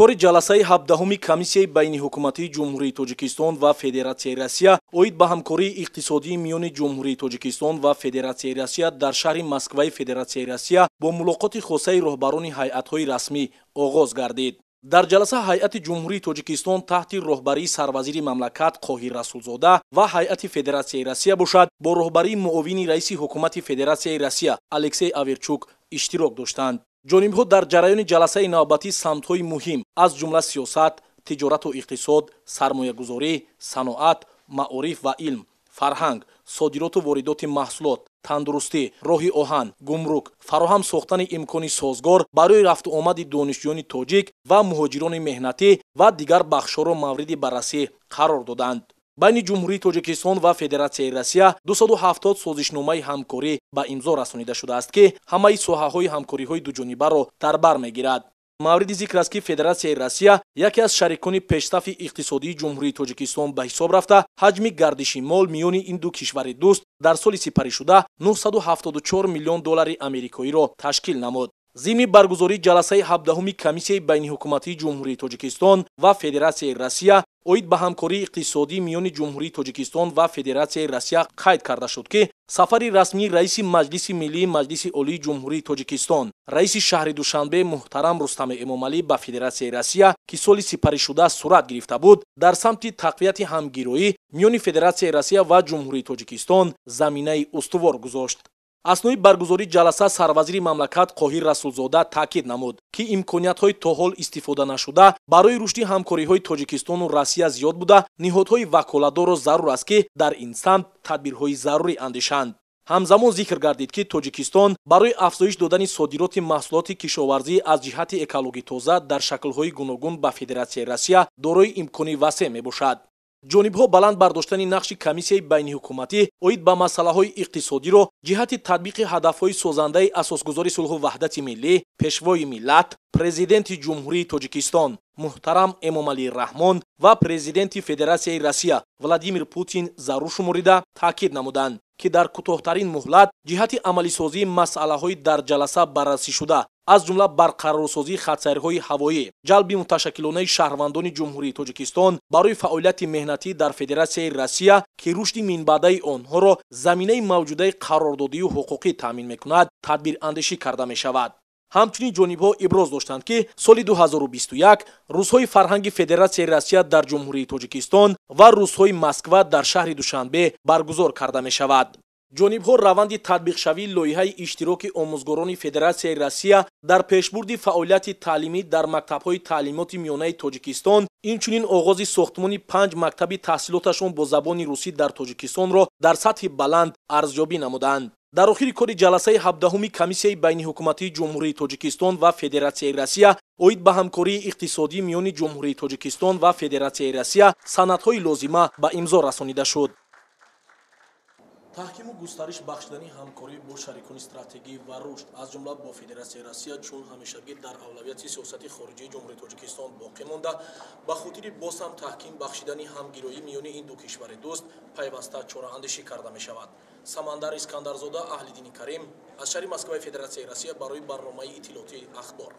кори ҷаласаи ҳабдаҳуми комиссияи байниҳукуматии ҷумҳурии тоҷикистон ва федератсияи россия оид ба ҳамкории иқтисодии миёни ҷумҳурии тоҷикистон ва федератсияи россия дар шаҳри москваи федератсияи россия бо мулоқоти хосаи роҳбарони ҳайатҳои расмӣ оғоз гардид дар ҷаласа ҳайати ҷумҳурии тоҷикистон таҳти роҳбарии сарвазири мамлакат қоҳир расулзода ва ҳайати федератсияи россия бошад бо роҳбарии муовини раиси ҳукумати федератсияи россия алексей аверчук иштирок доштанд ҷонибҳо дар ҷараёни ҷаласаи навбатӣ самтҳои муҳим аз ҷумла сиёсат тиҷорату иқтисод сармоягузорӣ саноат маориф ва илм фарҳанг содироту воридоти маҳсулот тандурустӣ роҳи оҳан гумрук фароҳам сохтани имкони созгор барои рафтуомади донишҷӯёни тоҷик ва муҳоҷирони меҳнатӣ ва дигар бахшҳоро мавриди баррасӣ қарор доданд байни ҷумҳурии тоҷикистон ва федератсияи россия 270 созишномаи ҳамкорӣ ба имзо расонида шудааст ки ҳамаи соҳаҳои ҳамкориҳои дуҷонибаро дар бар мегирад мавриди зикр аст ки федератсияи россия яке аз шарикони пештафи иқтисодии ҷумҳурии тоҷикистон ба ҳисоб рафта ҳаҷми гардиши мол миёни ин ду кишвари дӯст дар соли сипаришуда 974 миллион доллари амрикоиро ташкил намуд зимни баргузории ҷаласаи ҳабдаҳуми комиссияи байниҳукуматии ҷумҳурии тоҷикистон ва федератсияи россия оид ба ҳамкории иқтисодӣ миёни ҷумҳурии тоҷикистон ва федератсияи россия қайд карда шуд ки сафари расмии раиси маҷлиси миллии маҷлиси олии ҷумҳурии тоҷикистон раиси шаҳри душанбе муҳтарам рустаме эмомалӣ ба федератсияи россия ки соли сипаришуда сурат гирифта буд дар самти тақвияти ҳамгироӣ миёни федератсияи россия ва ҷумҳурии тоҷикистон заминаи устувор гузошт аснои баргузори ҷаласа сарвазири мамлакат қоҳир расулзода таъкид намуд ки имкониятҳои то ҳол истифоданашуда барои рушди ҳамкориҳои тоҷикистону россия зиёд буда ниҳодҳои ваколатдорро зарур аст ки дар ин самт тадбирҳои зарурӣ андешанд ҳамзамон зикр гардид ки тоҷикистон барои афзоиш додани содироти маҳсулоти кишоварзӣ аз ҷиҳати экологитоза дар шаклҳои гуногун ба федератсияи россия дорои имкони васеъ мебошад ҷонибҳо баланд бардоштани нақши комиссияи байниҳукуматӣ оид ба масъалаҳои иқтисодиро ҷиҳати татбиқи ҳадафҳои созандаи асосгузори сулҳу ваҳдати миллӣ пешвои миллат президенти ҷумҳурии тоҷикистон муҳтарам эмомалӣ раҳмон ва президенти федератсияи россия владимир путин зарур шуморида таъкид намуданд ки дар кӯтоҳтарин муҳлат ҷиҳати амалисозии масъалаҳои дар ҷаласа баррасӣ шуда аз ҷумла барқарорсозии хатсайрҳои ҳавоӣ ҷалби муташаккилонаи шаҳрвандони ҷумҳурии тоҷикистон барои фаъолияти меҳнатӣ дар федератсияи россия ки рушди минбаъдаи онҳоро заминаи мавҷудаи қарордодию ҳуқуқӣ таъмин мекунад тадбирандешӣ карда мешавад ҳамчунин ҷонибҳо иброз доштанд ки соли 2021 рӯзҳои фарҳанги федератсияи россия дар ҷумҳурии тоҷикистон ва рӯзҳои москва дар шаҳри душанбе баргузор карда мешавад ҷонибҳо раванди татбиқшавии лоиҳаи иштироки омӯзгорони федератсияи россия дар пешбурди фаъолияти таълимӣ дар мактабҳои таълимоти миёнаи тоҷикистон инчунин оғози сохтмони панҷ мактаби таҳсилоташон бо забони русӣ дар тоҷикистонро дар сатҳи баланд арзёбӣ намуданд дар охири кори ҷаласаи ҳабдаҳуми комиссияи байниҳукуматии ҷумҳурии тоҷикистон ва федератсияи россия оид ба ҳамкории иқтисодӣ миёни ҷумҳурии тоҷикистон ва федератсияи россия санадҳои лозима ба имзо расонида шуд таҳкиму густариш бахшидани ҳамкорӣ бо шарикони стратегӣ ва рушд аз ҷумла бо федератсияи россия чун ҳамешагӣ дар авлавияти сиёсати хориҷии ҷумҳурии тоҷикистон боқӣ монда ба хотири боз ҳам таҳким бахшидани ҳамгироӣ миёни ин ду кишвари дӯст пайваста чораандешӣ карда мешавад самандар искандарзода аҳлидини карим аз шаҳри москваи федератсияи россия барои барномаи иттилоотии ахбор